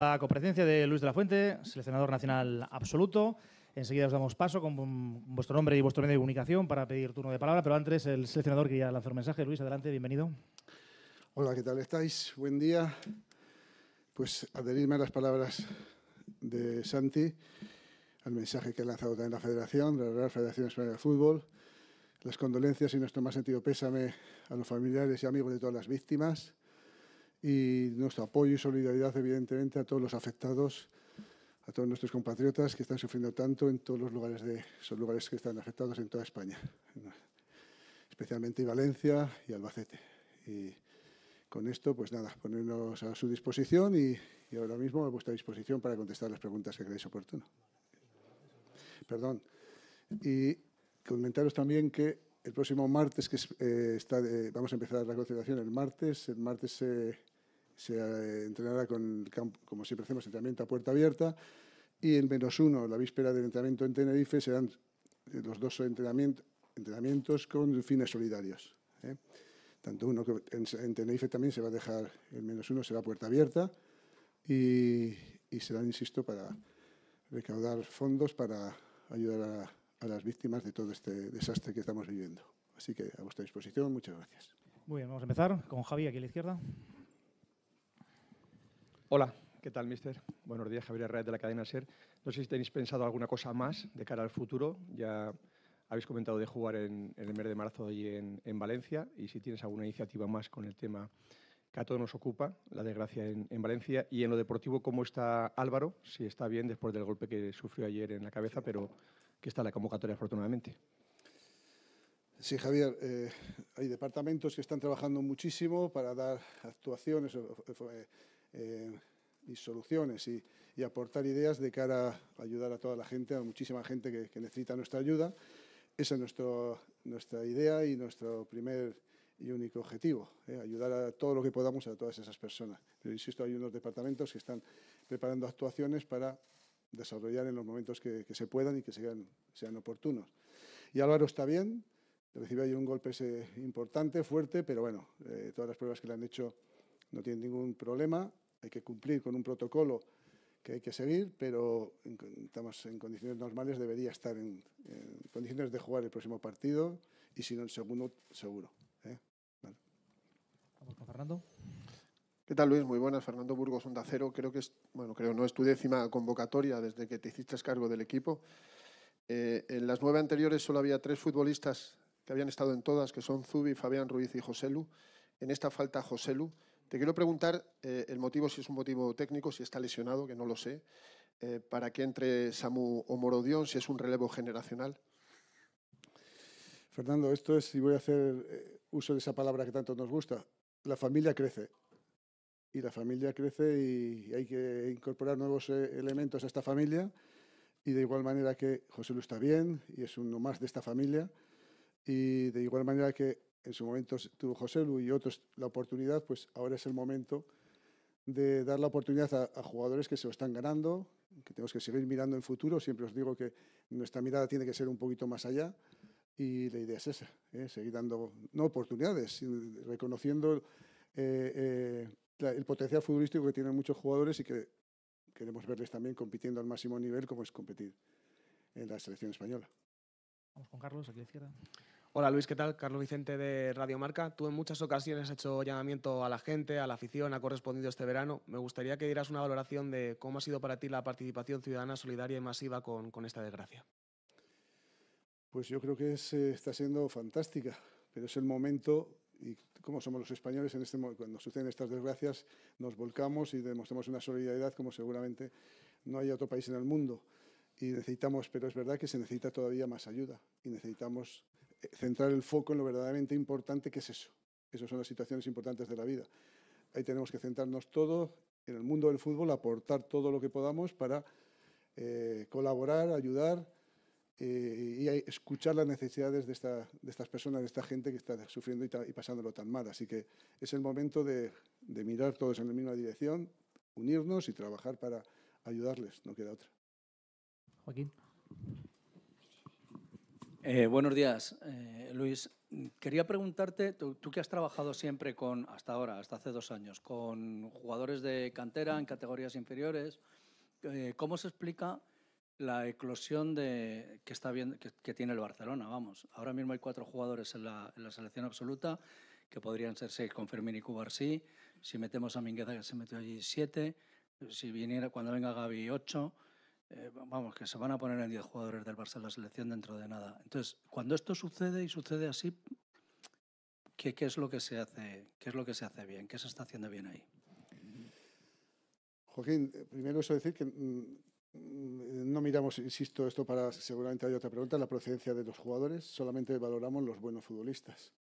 La copresencia de Luis de la Fuente, seleccionador nacional absoluto. Enseguida os damos paso con vuestro nombre y vuestro medio de comunicación para pedir turno de palabra, pero antes el seleccionador quería lanzar un mensaje. Luis, adelante, bienvenido. Hola, ¿qué tal estáis? Buen día. Pues adherirme a las palabras de Santi, al mensaje que ha lanzado también la Federación, la Real Federación Española de Fútbol, las condolencias y nuestro más sentido pésame a los familiares y amigos de todas las víctimas y nuestro apoyo y solidaridad, evidentemente, a todos los afectados, a todos nuestros compatriotas que están sufriendo tanto en todos los lugares, de, son lugares que están afectados en toda España, especialmente Valencia y Albacete. Y con esto, pues nada, ponernos a su disposición y, ahora mismo a vuestra disposición para contestar las preguntas que creáis oportuno. Perdón. Y comentaros también que el próximo martes, que eh, está vamos a empezar la concentración el martes, el martes se... Eh, se entrenará con el campo, como siempre hacemos, entrenamiento a puerta abierta. Y el menos uno, la víspera del entrenamiento en Tenerife, serán eh, los dos entrenamiento, entrenamientos con fines solidarios. ¿eh? Tanto uno que en, Tenerife también se va a dejar, el menos uno será puerta abierta y, y será, insisto, para recaudar fondos para ayudar a, a las víctimas de todo este desastre que estamos viviendo. Así que a vuestra disposición, muchas gracias. Muy bien, vamos a empezar con Javi aquí a la izquierda. Hola, ¿qué tal, mister? Buenos días, Javier Herrera de la cadena SER. No sé si tenéis pensado alguna cosa más de cara al futuro. Ya habéis comentado de jugar en, el mes de marzo allí en, Valencia y si tienes alguna iniciativa más con el tema que a todos nos ocupa, la desgracia en, Valencia. Y en lo deportivo, ¿cómo está Álvaro? Si está bien después del golpe que sufrió ayer en la cabeza, pero que está la convocatoria afortunadamente. Sí, Javier, eh, hay departamentos que están trabajando muchísimo para dar actuaciones, eh, eh, y soluciones y, aportar ideas de cara a ayudar a toda la gente, a muchísima gente que, necesita nuestra ayuda. Esa es nuestro, nuestra idea y nuestro primer y único objetivo, eh, ayudar a todo lo que podamos a todas esas personas. Pero insisto, hay unos departamentos que están preparando actuaciones para desarrollar en los momentos que, se puedan y que sean, sean oportunos. Y Álvaro está bien, recibe ahí un golpe importante, fuerte, pero bueno, eh, todas las pruebas que le han hecho no tienen ningún problema hay que cumplir con un protocolo que hay que seguir, pero estamos en condiciones normales, debería estar en, condiciones de jugar el próximo partido y si no el segundo, seguro. ¿eh? Vamos con Fernando. ¿Qué tal Luis? Muy buenas, Fernando Burgos Onda Cero. Creo que bueno, creo no es tu décima convocatoria desde que te hiciste cargo del equipo. Eh, en las nueve anteriores solo había tres futbolistas que habían estado en todas, que son Zubi, Fabián Ruiz y Joselu. En esta falta Joselu. Te quiero preguntar eh, el motivo, si es un motivo técnico, si está lesionado, que no lo sé, eh, para que entre Samu o Morodión, si es un relevo generacional. Fernando, esto es, y voy a hacer eh, uso de esa palabra que tanto nos gusta, la familia crece. Y la familia crece y hay que incorporar nuevos elementos a esta familia. Y de igual manera que José Luis está bien y es uno más de esta familia. Y de igual manera que en su momento tuvo José Luis y otros la oportunidad, pues ahora es el momento de dar la oportunidad a, jugadores que se lo están ganando, que tenemos que seguir mirando en futuro. Siempre os digo que nuestra mirada tiene que ser un poquito más allá y la idea es esa, ¿eh? seguir dando, no oportunidades, reconociendo eh, eh, el potencial futbolístico que tienen muchos jugadores y que queremos verles también compitiendo al máximo nivel como es competir en la selección española. Vamos con Carlos, aquí a la izquierda. Hola Luis, ¿qué tal? Carlos Vicente de Radio Marca. Tú en muchas ocasiones has hecho llamamiento a la gente, a la afición, ha correspondido este verano. Me gustaría que dieras una valoración de cómo ha sido para ti la participación ciudadana solidaria y masiva con, esta desgracia. Pues yo creo que eh, está siendo fantástica, pero es el momento y como somos los españoles, en este, cuando suceden estas desgracias nos volcamos y demostramos una solidaridad como seguramente no hay otro país en el mundo. Y necesitamos, pero es verdad que se necesita todavía más ayuda y necesitamos eh, centrar el foco en lo verdaderamente importante que es eso. Esas son las situaciones importantes de la vida. Ahí tenemos que centrarnos todos en el mundo del fútbol, aportar todo lo que podamos para eh, colaborar, ayudar eh, y escuchar las necesidades de, estas personas, de esta gente que está sufriendo y, pasándolo tan mal. Así que es el momento de, de mirar todos en la misma dirección, unirnos y trabajar para ayudarles, no queda otra. Joaquín. Eh, buenos días, eh, Luis. Quería preguntarte, tú, que has trabajado siempre con, hasta ahora, hasta hace dos años, con jugadores de cantera en categorías inferiores, eh, ¿cómo se explica la eclosión que, está bien, que, tiene el Barcelona? Vamos, ahora mismo hay cuatro jugadores en la, selección absoluta, que podrían ser seis con Fermín y Cubarsí. Si metemos a Mingueza, que se metió allí, siete. Si viniera, cuando venga Gaby, ocho. Eh, vamos, que se van a poner en 10 jugadores del Barça en la selección dentro de nada. Entonces, cuando esto sucede y sucede así, ¿qué, es, lo que se hace, qué es lo que se hace bien? ¿Qué se está haciendo bien ahí? Joaquín, eh, primero eso decir que mm, mm, no miramos, insisto, esto para, seguramente hay otra pregunta, la procedencia de los jugadores, solamente valoramos los buenos futbolistas.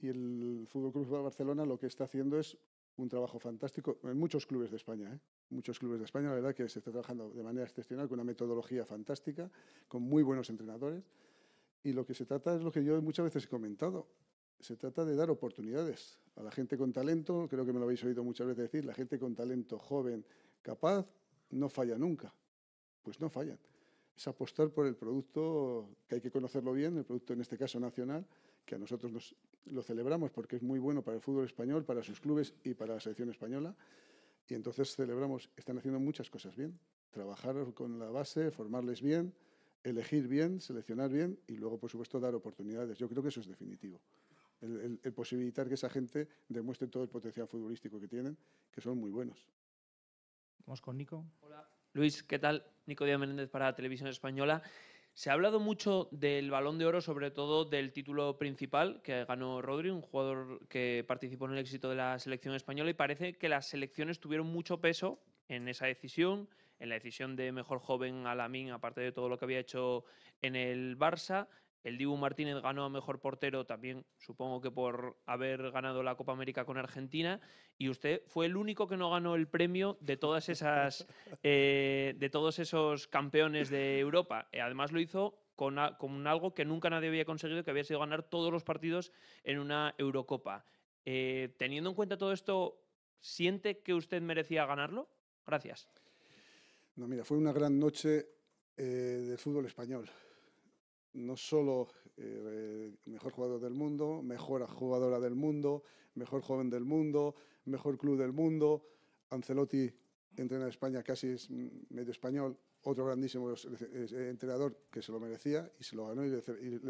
Y el FC Club Barcelona lo que está haciendo es un trabajo fantástico en muchos clubes de España, ¿eh? muchos clubes de España, la verdad que se está trabajando de manera excepcional, con una metodología fantástica, con muy buenos entrenadores. Y lo que se trata es lo que yo muchas veces he comentado. Se trata de dar oportunidades a la gente con talento, creo que me lo habéis oído muchas veces decir, la gente con talento joven, capaz, no falla nunca. Pues no fallan. Es apostar por el producto, que hay que conocerlo bien, el producto en este caso nacional, que a nosotros nos, lo celebramos porque es muy bueno para el fútbol español, para sus clubes y para la selección española. Y entonces celebramos, están haciendo muchas cosas bien. Trabajar con la base, formarles bien, elegir bien, seleccionar bien y luego, por supuesto, dar oportunidades. Yo creo que eso es definitivo. El, posibilitar que esa gente demuestre todo el potencial futbolístico que tienen, que son muy buenos. Vamos con Nico. Hola. Luis, ¿qué tal? Nico Díaz Menéndez para Televisión Española. Se ha hablado mucho del balón de oro, sobre todo del título principal que ganó Rodri, un jugador que participó en el éxito de la selección española, y parece que las selecciones tuvieron mucho peso en esa decisión, en la decisión de mejor joven Alamín, aparte de todo lo que había hecho en el Barça, el Dibu Martínez ganó a mejor portero también, supongo que por haber ganado la Copa América con Argentina. Y usted fue el único que no ganó el premio de todas esas, eh, de todos esos campeones de Europa. Eh, además lo hizo con, algo que nunca nadie había conseguido, que había sido ganar todos los partidos en una Eurocopa. Eh, teniendo en cuenta todo esto, ¿siente que usted merecía ganarlo? Gracias. No, mira, fue una gran noche del fútbol español no solo eh, mejor jugador del mundo, mejor jugadora del mundo, mejor joven del mundo, mejor club del mundo. Ancelotti entrenador de España, casi es mm, medio español, otro grandísimo entrenador que se lo merecía y se lo ganó y le,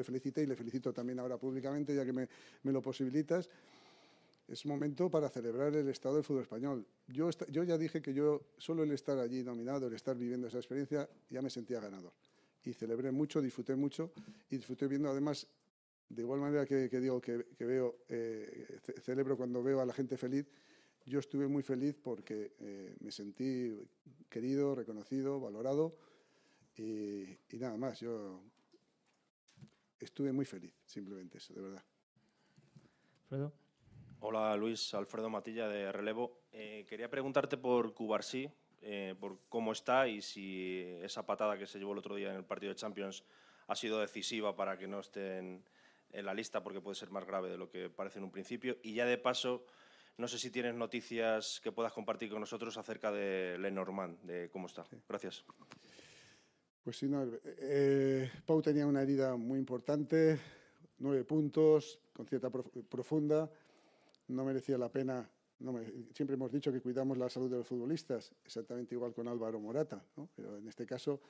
felicité y le felicito también ahora públicamente ya que me, lo posibilitas. Es momento para celebrar el estado del fútbol español. yo ya dije que yo solo el estar allí nominado, el estar viviendo esa experiencia, ya me sentía ganador y celebré mucho, disfruté mucho y disfruté viendo además, de igual manera que, digo que, veo, eh, celebro cuando veo a la gente feliz, yo estuve muy feliz porque eh, me sentí querido, reconocido, valorado y, nada más, yo estuve muy feliz, simplemente eso, de verdad. Alfredo. Hola Luis, Alfredo Matilla de Relevo. Eh, quería preguntarte por Cubarsí, eh, por cómo está y si esa patada que se llevó el otro día en el partido de Champions ha sido decisiva para que no estén en la lista porque puede ser más grave de lo que parece en un principio. Y ya de paso, no sé si tienes noticias que puedas compartir con nosotros acerca de Lenormand, de cómo está. Gracias. Pues sí, no, eh, eh, Pau tenía una herida muy importante, nueve puntos, con cierta profunda, no merecía la pena siempre hemos dicho que cuidamos la salud de los futbolistas, exactamente igual con Álvaro Morata, pero en este caso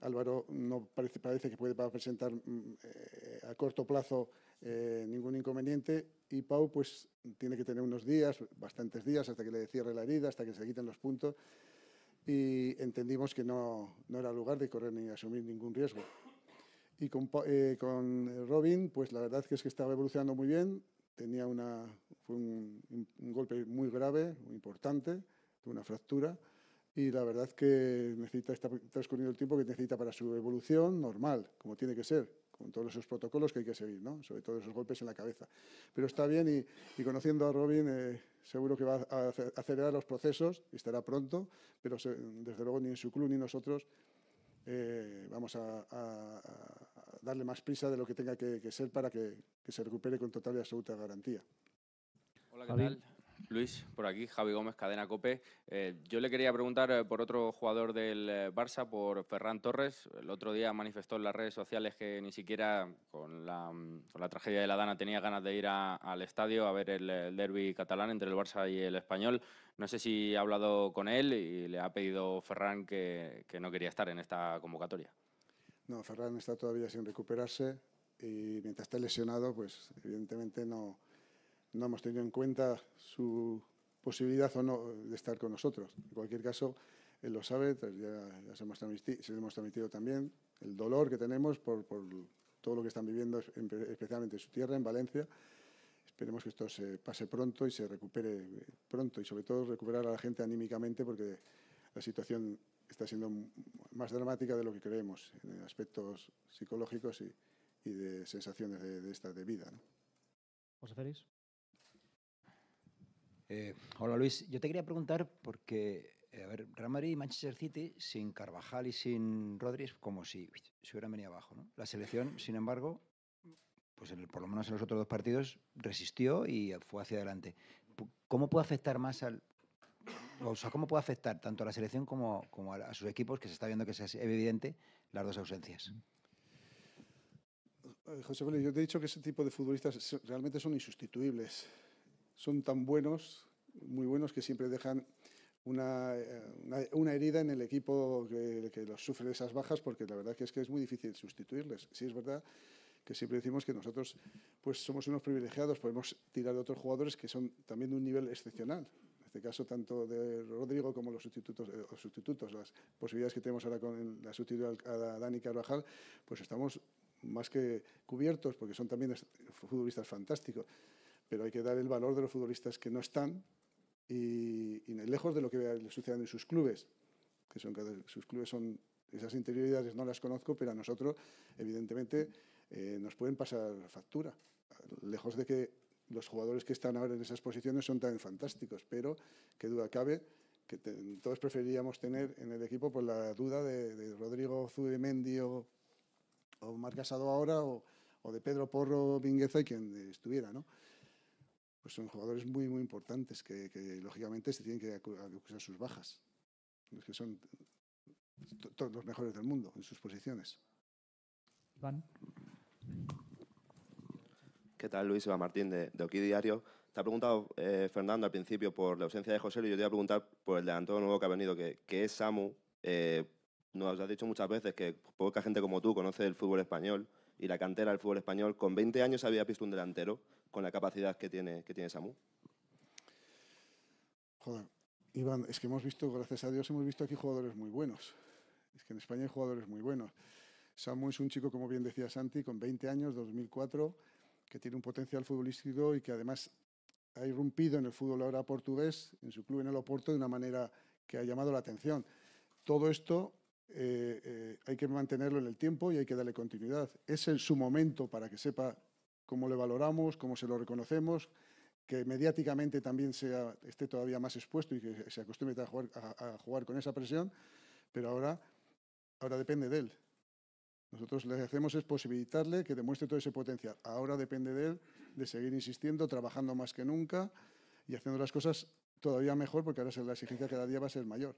Álvaro no parece, que puede presentar mm, eh, a corto plazo eh, ningún inconveniente y Pau pues tiene que tener unos días, bastantes días, hasta que le cierre la herida, hasta que se quiten los puntos y entendimos que no, era lugar de correr ni asumir ningún riesgo. Y con, eh, Robin, pues la verdad es que estaba evolucionando muy bien, tenía una, un, golpe muy grave, muy importante, tuvo una fractura y la verdad que necesita, está transcurriendo el tiempo que necesita para su evolución normal, como tiene que ser, con todos esos protocolos que hay que seguir, sobre todo esos golpes en la cabeza. Pero está bien y, conociendo a Robin, eh, seguro que va a acelerar los procesos, y estará pronto, pero desde luego ni en su club ni nosotros eh, vamos a, darle más prisa de lo que tenga que, ser para que, se recupere con total y absoluta garantía. Hola, ¿qué tal? Luis, por aquí, Javi Gómez, Cadena Cope. Eh, yo le quería preguntar eh, por otro jugador del eh, Barça, por Ferran Torres. El otro día manifestó en las redes sociales que ni siquiera con la, mm, tragedia de la Dana tenía ganas de ir al estadio a ver el, el, derby catalán entre el Barça y el español. No sé si ha hablado con él y le ha pedido Ferran que no quería estar en esta convocatoria. No, Ferran está todavía sin recuperarse y mientras está lesionado, pues evidentemente no, no hemos tenido en cuenta su posibilidad o no de estar con nosotros. En cualquier caso, él lo sabe, ya, se, hemos hemos transmitido también el dolor que tenemos por, por todo lo que están viviendo, especialmente en su tierra, en Valencia. Esperemos que esto se pase pronto y se recupere pronto y sobre todo recuperar a la gente anímicamente porque la situación está siendo más dramática de lo que creemos en aspectos psicológicos y, de sensaciones de, esta de vida. ¿no? Félix. Eh, hola Luis, yo te quería preguntar porque, eh, a ver, Real Madrid y Manchester City sin Carvajal y sin Rodríguez, como si se hubieran venido abajo. La selección, sin embargo, pues por lo menos en los otros dos partidos resistió y fue hacia adelante. ¿Cómo puede afectar más al, ¿cómo puede afectar tanto a la selección como, a, sus equipos, que se está viendo que es evidente las dos ausencias? Mm. Eh, José Félix, yo te he dicho que ese tipo de futbolistas realmente son insustituibles. Son tan buenos, muy buenos, que siempre dejan una, eh, herida en el equipo que, los sufre de esas bajas, porque la verdad que es que es muy difícil sustituirles. Sí, es verdad que siempre decimos que nosotros pues, somos unos privilegiados, podemos tirar de otros jugadores que son también de un nivel excepcional este caso tanto de Rodrigo como los sustitutos, eh, sustitutos las posibilidades que tenemos ahora con la sustitución a Dani Carvajal, pues estamos más que cubiertos porque son también futbolistas fantásticos, pero hay que dar el valor de los futbolistas que no están y, lejos de lo que le sucede en sus clubes, que son sus clubes son esas interioridades no las conozco, pero a nosotros evidentemente eh, nos pueden pasar factura, lejos de que los jugadores que están ahora en esas posiciones son tan fantásticos, pero qué duda cabe que todos preferiríamos tener en el equipo por pues, la duda de, Rodrigo Zubimendi o, o Marc Casado ahora o, de Pedro Porro Vingueza y quien estuviera, ¿no? Pues son jugadores muy, muy importantes que, lógicamente se tienen que acusar sus bajas. Los que son todos los mejores del mundo en sus posiciones. Iván. ¿Qué tal, Luis Iván Martín de, de Diario? Te ha preguntado eh, Fernando al principio por la ausencia de José Luis. Yo te voy a preguntar por el delantero nuevo que ha venido, que, que es Samu. Eh, nos has dicho muchas veces que poca gente como tú conoce el fútbol español y la cantera del fútbol español. Con 20 años había visto un delantero con la capacidad que tiene, que tiene Samu. Joder, Iván, es que hemos visto, gracias a Dios, hemos visto aquí jugadores muy buenos. Es que en España hay jugadores muy buenos. Samu es un chico, como bien decía Santi, con 20 años, 2004 que tiene un potencial futbolístico y que además ha irrumpido en el fútbol ahora portugués, en su club en el Oporto, de una manera que ha llamado la atención. Todo esto eh, eh, hay que mantenerlo en el tiempo y hay que darle continuidad. Es en su momento para que sepa cómo le valoramos, cómo se lo reconocemos, que mediáticamente también sea, esté todavía más expuesto y que se acostumbre a jugar, a jugar con esa presión, pero ahora, ahora depende de él. Nosotros lo que hacemos es posibilitarle que demuestre todo ese potencial. Ahora depende de él de seguir insistiendo, trabajando más que nunca y haciendo las cosas todavía mejor porque ahora la exigencia cada día va a ser mayor.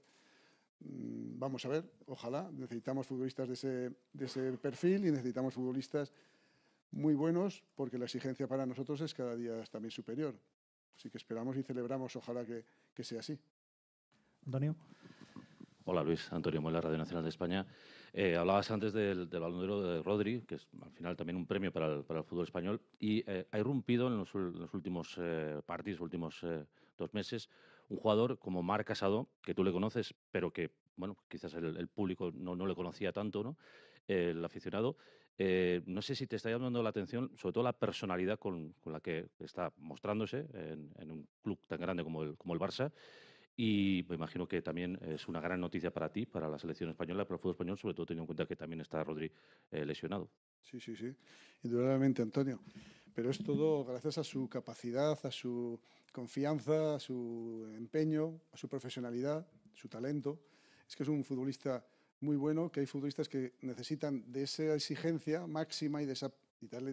Mm, vamos a ver, ojalá, necesitamos futbolistas de ese, perfil y necesitamos futbolistas muy buenos porque la exigencia para nosotros es cada día también superior. Así que esperamos y celebramos, ojalá que, que sea así. Antonio. Hola Luis, Antonio Muela, Radio Nacional de España. Eh, hablabas antes del, del balonero de Rodri, que es al final también un premio para el, fútbol español, y eh, ha irrumpido en los, últimos eh, partidos, últimos eh, dos meses, un jugador como Marc Casado, que tú le conoces, pero que, bueno, quizás el, público no, no, le conocía tanto, ¿no? el aficionado. no sé si te está llamando la atención, sobre todo la personalidad con, la que está mostrándose en, un club tan grande como el, como el Barça. Y me imagino que también es una gran noticia para ti, para la selección española, para el fútbol español, sobre todo teniendo en cuenta que también está Rodri eh, lesionado. Sí, sí, sí, indudablemente, Antonio. Pero es todo gracias a su capacidad, a su confianza, a su empeño, a su profesionalidad, su talento. Es que es un futbolista muy bueno, que hay futbolistas que necesitan de esa exigencia máxima y de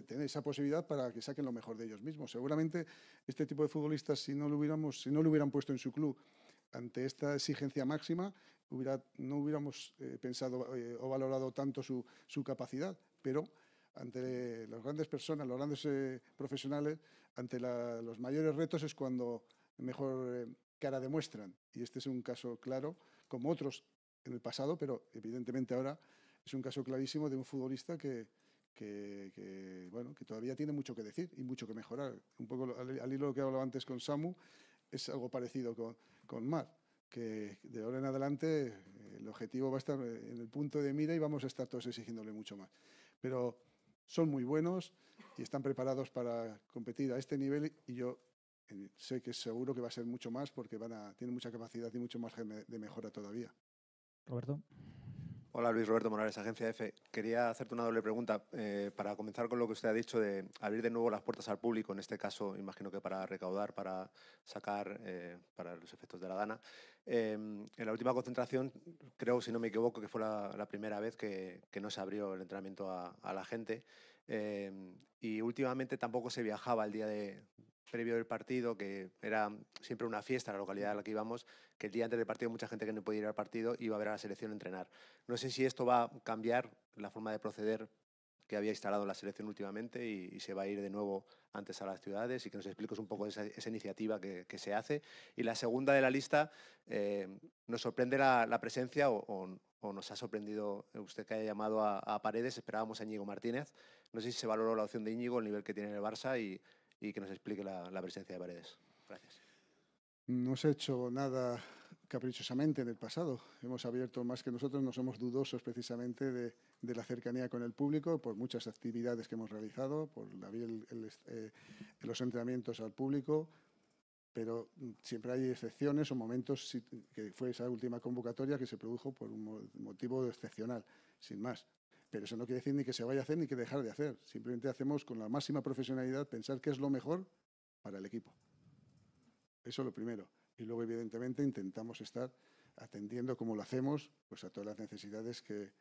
tener esa posibilidad para que saquen lo mejor de ellos mismos. Seguramente este tipo de futbolistas, si no lo hubiéramos, si no lo hubieran puesto en su club ante esta exigencia máxima no hubiéramos eh, pensado eh, o valorado tanto su, capacidad, pero ante las grandes personas, los grandes eh, profesionales, ante los mayores retos es cuando mejor cara demuestran. Y este es un caso claro, como otros en el pasado, pero evidentemente ahora es un caso clarísimo de un futbolista que, bueno, que todavía tiene mucho que decir y mucho que mejorar. Un poco al, al hilo que hablaba antes con Samu, es algo parecido con, Mar, que de ahora en adelante eh, el objetivo va a estar eh, en el punto de mira y vamos a estar todos exigiéndole mucho más. Pero son muy buenos y están preparados para competir a este nivel y yo eh, sé que seguro que va a ser mucho más porque van a, tienen mucha capacidad y mucho margen de mejora todavía. Roberto. Hola Luis Roberto Morales, Agencia EFE. Quería hacerte una doble pregunta. Eh, para comenzar con lo que usted ha dicho de abrir de nuevo las puertas al público, en este caso imagino que para recaudar, para sacar, eh, para los efectos de la Dana. Em, en la última concentración, creo, si no me equivoco, que fue la, primera vez que, no se abrió el entrenamiento a la gente. Em, y últimamente tampoco se viajaba el día de, previo del partido, que era siempre una fiesta la localidad a la que íbamos, que el día antes del partido mucha gente que no podía ir al partido iba a ver a la selección entrenar. No sé si esto va a cambiar la forma de proceder que había instalado la selección últimamente y, se va a ir de nuevo antes a las ciudades y que nos expliques un poco esa, esa iniciativa que, que, se hace. Y la segunda de la lista, eh, nos sorprende la, la presencia o, o, nos ha sorprendido usted que haya llamado a, a Paredes, esperábamos a Íñigo Martínez. No sé si se valoró la opción de Íñigo, el nivel que tiene en el Barça y y que nos explique la, presencia de Paredes. Gracias. No se ha hecho nada caprichosamente en el pasado. Hemos abierto más que nosotros, no somos dudosos precisamente de, la cercanía con el público por muchas actividades que hemos realizado, por eh, los entrenamientos al público, pero siempre hay excepciones o momentos que fue esa última convocatoria que se produjo por un motivo excepcional, sin más. Pero eso no quiere decir ni que se vaya a hacer ni que dejar de hacer. Simplemente hacemos con la máxima profesionalidad pensar qué es lo mejor para el equipo. Eso es lo primero. Y luego, evidentemente, intentamos estar atendiendo como lo hacemos pues a todas las necesidades que,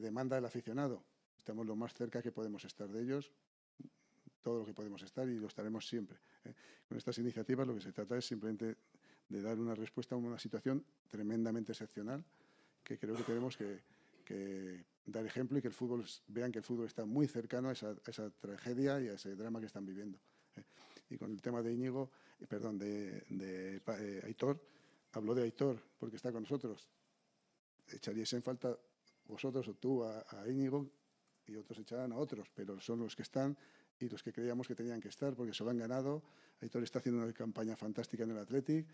demanda el aficionado. Estamos lo más cerca que podemos estar de ellos, todo lo que podemos estar y lo estaremos siempre. ¿eh? Con estas iniciativas lo que se trata es simplemente de dar una respuesta a una situación tremendamente excepcional que creo que tenemos que, que dar ejemplo y que el fútbol vean que el fútbol está muy cercano a esa, tragedia y a ese drama que están viviendo. ¿eh? Y con el tema de Íñigo, eh, perdón, de, eh, Aitor, habló de Aitor porque está con nosotros. Echaríais en falta vosotros o tú a, Íñigo y otros echarán a otros, pero son los que están y los que creíamos que tenían que estar porque se lo han ganado. Aitor está haciendo una campaña fantástica en el Athletic.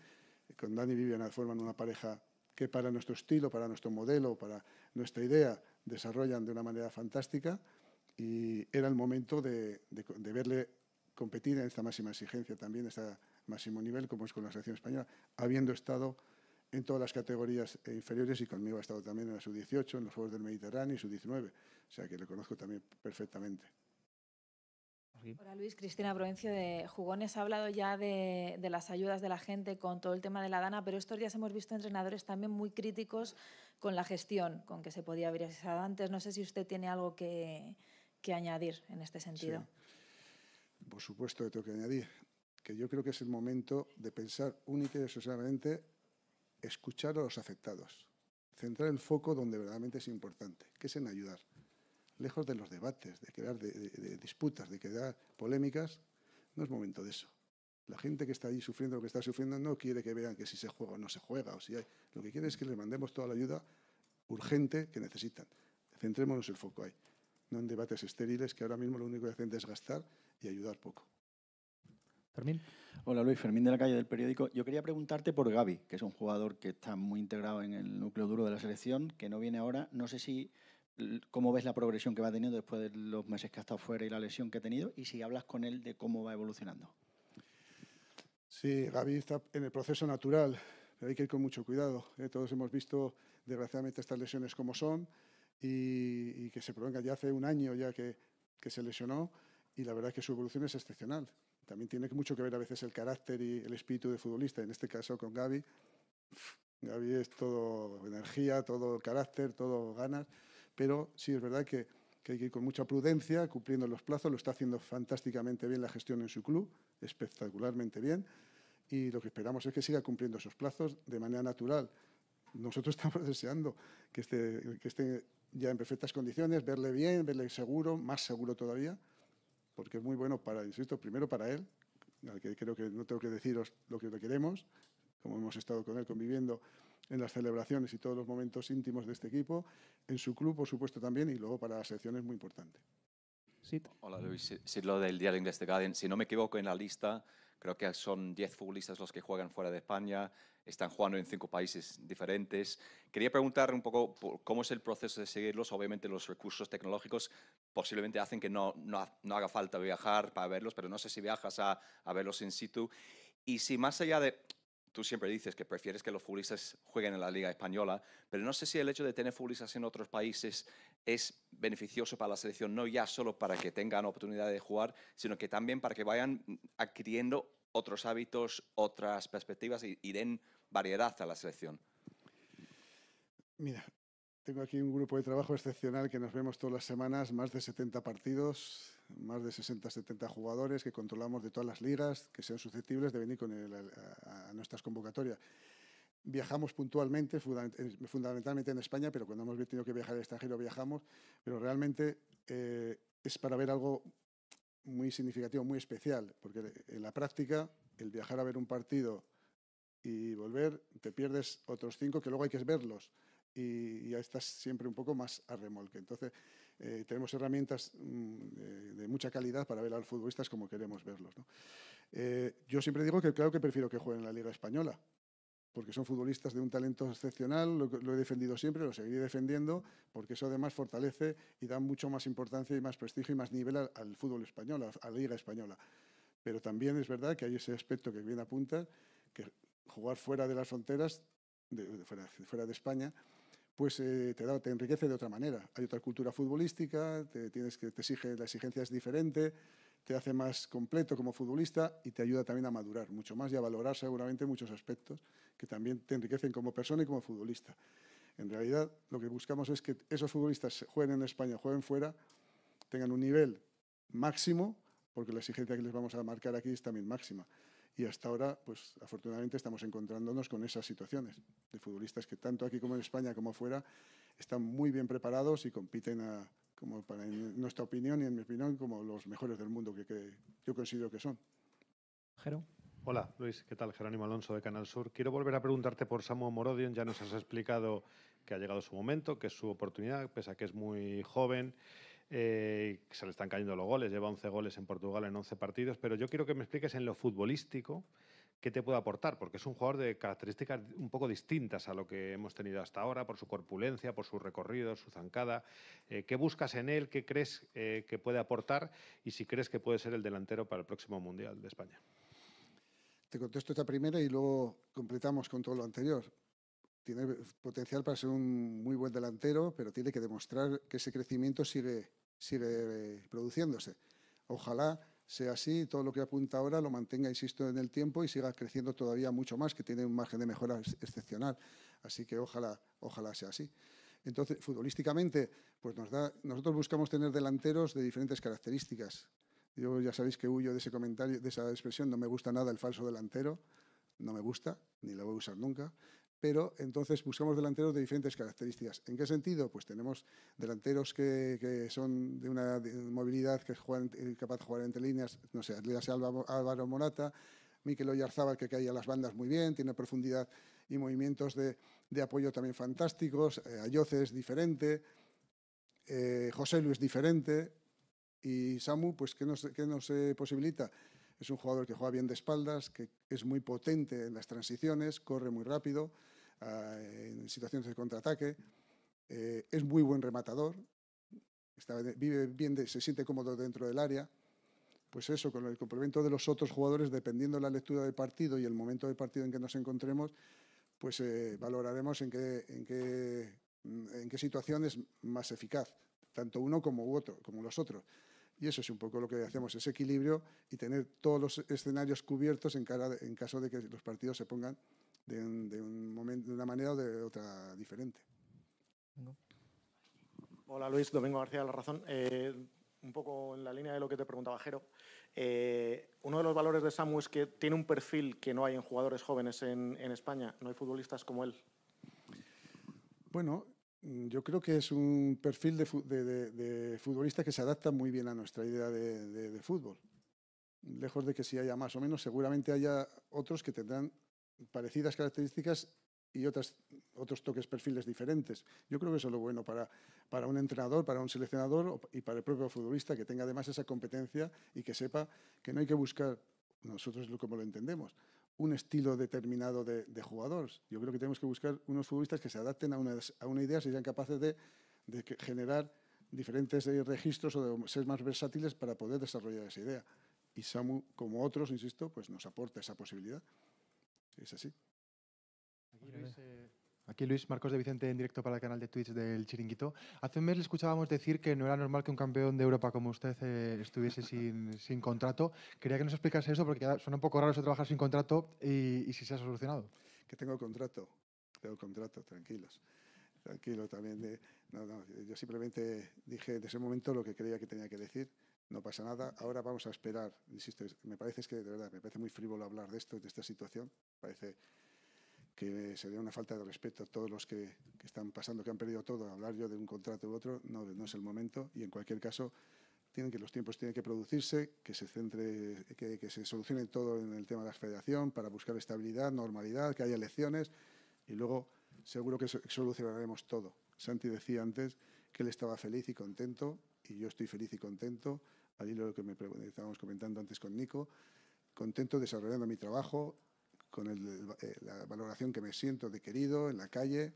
Con Dani y Viviana forman una pareja que para nuestro estilo, para nuestro modelo, para nuestra idea, desarrollan de una manera fantástica y era el momento de, verle competir en esta máxima exigencia también, este máximo nivel, como es con la selección española, habiendo estado en todas las categorías inferiores y conmigo ha estado también en la sub-18, en los Juegos del Mediterráneo y sub-19, o sea que lo conozco también perfectamente. Hola Luis, Cristina Provencio de Jugones. Ha hablado ya de, de, las ayudas de la gente con todo el tema de la DANA, pero estos días hemos visto entrenadores también muy críticos con la gestión, con que se podía haber antes. No sé si usted tiene algo que, añadir en este sentido. Por supuesto que tengo que añadir que yo creo que es el momento de pensar únicamente y escuchar a los afectados, centrar el foco donde verdaderamente es importante, que es en ayudar. Lejos de los debates, de crear de, disputas, de crear polémicas, no es momento de eso. La gente que está ahí sufriendo lo que está sufriendo no quiere que vean que si se juega o no se juega. O si hay. Lo que quiere es que les mandemos toda la ayuda urgente que necesitan. Centrémonos el foco ahí, no en debates estériles que ahora mismo lo único que hacen es gastar y ayudar poco. Fermín. Hola Luis, Fermín de la calle del periódico. Yo quería preguntarte por Gaby, que es un jugador que está muy integrado en el núcleo duro de la selección, que no viene ahora. No sé si cómo ves la progresión que va teniendo después de los meses que ha estado fuera y la lesión que ha tenido y si hablas con él de cómo va evolucionando. Sí, Gaby está en el proceso natural, pero hay que ir con mucho cuidado. ¿eh? Todos hemos visto, desgraciadamente, estas lesiones como son y, que se prolonga ya hace un año ya que, se lesionó y la verdad es que su evolución es excepcional. También tiene mucho que ver a veces el carácter y el espíritu de futbolista, en este caso con Gaby. Gaby es todo energía, todo carácter, todo ganas, pero sí es verdad que hay que ir con mucha prudencia, cumpliendo los plazos, lo está haciendo fantásticamente bien la gestión en su club, espectacularmente bien y lo que esperamos es que siga cumpliendo esos plazos de manera natural. Nosotros estamos deseando que esté, este ya en perfectas condiciones, verle bien, verle seguro, más seguro todavía, porque es muy bueno para, insisto, primero para él, al que creo que no tengo que deciros lo que le queremos, como hemos estado con él conviviendo en las celebraciones y todos los momentos íntimos de este equipo, en su club, por supuesto, también, y luego para la selección es muy importante. Hola Luis, Sid lo del diario inglés de Guardian. Si no me equivoco en la lista, creo que son 10 futbolistas los que juegan fuera de España, están jugando en cinco países diferentes. Quería preguntar un poco cómo es el proceso de seguirlos. Obviamente los recursos tecnológicos posiblemente hacen que no, no, haga falta viajar para verlos, pero no sé si viajas a, a verlos in situ. Y si más allá de, tú siempre dices que prefieres que los futbolistas jueguen en la Liga Española, pero no sé si el hecho de tener futbolistas en otros países es beneficioso para la selección, no ya solo para que tengan oportunidad de jugar, sino que también para que vayan adquiriendo otros hábitos, otras perspectivas y, den variedad a la selección. Mira, tengo aquí un grupo de trabajo excepcional que nos vemos todas las semanas, más de 70 partidos, más de 60, 70 jugadores que controlamos de todas las ligas que sean susceptibles de venir con a, nuestras convocatorias viajamos puntualmente, fundamentalmente en España, pero cuando hemos tenido que viajar al extranjero viajamos, pero realmente eh, es para ver algo muy significativo, muy especial, porque en la práctica el viajar a ver un partido y volver, te pierdes otros cinco que luego hay que verlos y ya estás siempre un poco más a remolque. Entonces, eh, tenemos herramientas mm, de, mucha calidad para ver a los futbolistas como queremos verlos. Eh, yo siempre digo que claro que prefiero que jueguen en la Liga Española, porque son futbolistas de un talento excepcional, lo, he defendido siempre, lo seguiré defendiendo, porque eso además fortalece y da mucho más importancia y más prestigio y más nivel al, fútbol español, a, la liga española. Pero también es verdad que hay ese aspecto que bien apunta, que jugar fuera de las fronteras, de, fuera, de España, pues eh, te, te enriquece de otra manera. Hay otra cultura futbolística, te, tienes que, te exige, la exigencia es diferente, te hace más completo como futbolista y te ayuda también a madurar mucho más y a valorar seguramente muchos aspectos que también te enriquecen como persona y como futbolista. En realidad, lo que buscamos es que esos futbolistas jueguen en España, jueguen fuera, tengan un nivel máximo, porque la exigencia que les vamos a marcar aquí es también máxima. Y hasta ahora, pues afortunadamente estamos encontrándonos con esas situaciones de futbolistas que tanto aquí como en España como fuera están muy bien preparados y compiten a, como para, en nuestra opinión y en mi opinión, como los mejores del mundo que, yo considero que son. Hola Luis, ¿qué tal? Jerónimo Alonso de Canal Sur. Quiero volver a preguntarte por Samu Morodion. Ya nos has explicado que ha llegado su momento, que es su oportunidad, pese a que es muy joven, eh, se le están cayendo los goles, lleva 11 goles en Portugal en 11 partidos, pero yo quiero que me expliques en lo futbolístico qué te puede aportar, porque es un jugador de características un poco distintas a lo que hemos tenido hasta ahora, por su corpulencia, por su recorrido, su zancada. Eh, ¿Qué buscas en él? ¿Qué crees eh, que puede aportar? Y si crees que puede ser el delantero para el próximo Mundial de España. Te contesto esta primera y luego completamos con todo lo anterior. Tiene potencial para ser un muy buen delantero, pero tiene que demostrar que ese crecimiento sigue, sigue eh, produciéndose. Ojalá sea así todo lo que apunta ahora lo mantenga, insisto, en el tiempo y siga creciendo todavía mucho más, que tiene un margen de mejora excepcional. Así que ojalá, ojalá sea así. Entonces, futbolísticamente, pues nos da, nosotros buscamos tener delanteros de diferentes características. Yo ya sabéis que huyo de ese comentario, de esa expresión, no me gusta nada el falso delantero, no me gusta, ni lo voy a usar nunca pero entonces buscamos delanteros de diferentes características. ¿En qué sentido? Pues tenemos delanteros que, que son de una movilidad que es eh, capaz de jugar entre líneas, no sé, le hace Álvaro Morata, Miquel Oyarzábal que cae a las bandas muy bien, tiene profundidad y movimientos de, de apoyo también fantásticos, eh, Ayoce es diferente, eh, José Luis diferente y Samu, pues ¿qué nos, qué nos posibilita? Es un jugador que juega bien de espaldas, que es muy potente en las transiciones, corre muy rápido, en situaciones de contraataque, eh, es muy buen rematador, vive bien se siente cómodo dentro del área. Pues eso, con el complemento de los otros jugadores, dependiendo la lectura del partido y el momento del partido en que nos encontremos, pues eh, valoraremos en qué, en, qué, situación es más eficaz, tanto uno como, otro, como los otros. Y eso es un poco lo que hacemos, ese equilibrio y tener todos los escenarios cubiertos en caso de que los partidos se pongan de, momento, de una manera o de otra diferente. Hola Luis, Domingo García La Razón. Eh, un poco en la línea de lo que te preguntaba Jero. Eh, uno de los valores de Samu es que tiene un perfil que no hay en jugadores jóvenes en, España. No hay futbolistas como él. Bueno, yo creo que es un perfil de, futbolista que se adapta muy bien a nuestra idea de, de, fútbol. Lejos de que si haya más o menos, seguramente haya otros que tendrán parecidas características y otras, otros toques perfiles diferentes. Yo creo que eso es lo bueno para, para un entrenador, para un seleccionador y para el propio futbolista, que tenga además esa competencia y que sepa que no hay que buscar, nosotros como lo entendemos, un estilo determinado de, jugadores. Yo creo que tenemos que buscar unos futbolistas que se adapten a una, a una idea, sean capaces de, de generar diferentes eh, registros o de ser más versátiles para poder desarrollar esa idea. Y Samu, como otros, insisto, pues nos aporta esa posibilidad. Es así. Eh, Aquí Luis, Marcos de Vicente en directo para el canal de Twitch del Chiringuito. Hace un mes le escuchábamos decir que no era normal que un campeón de Europa como usted eh, estuviese sin, contrato. Quería que nos explicase eso porque suena un poco raro eso trabajar sin contrato y, si se ha solucionado. Que tengo contrato, tengo contrato, tranquilos tranquilo también. yo simplemente dije desde ese momento lo que creía que tenía que decir. No pasa nada. Ahora vamos a esperar. Insisto, me parece que de verdad, me parece muy frívolo hablar de esto, de esta situación parece que sería una falta de respeto a todos los que, están pasando, que han perdido todo, hablar yo de un contrato u otro, no, no es el momento y en cualquier caso tienen que los tiempos tienen que producirse, que se centre, que, se solucione todo en el tema de la federación para buscar estabilidad, normalidad, que haya elecciones y luego seguro que solucionaremos todo. Santi decía antes que él estaba feliz y contento y yo estoy feliz y contento, al hilo lo que me estábamos comentando antes con Nico, contento desarrollando mi trabajo con eh, eh, la valoración que me siento de querido en la calle.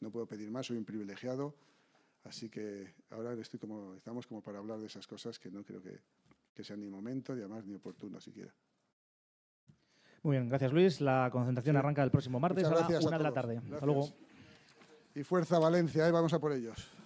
No puedo pedir más, soy un privilegiado. Así que ahora estoy como, estamos como para hablar de esas cosas que no creo que, que sean ni momento, ni además ni oportuno siquiera. Muy bien, gracias Luis. La concentración arranca el próximo martes a la una de la tarde. Hasta luego. Y fuerza Valencia, ahí ¿eh? vamos a por ellos.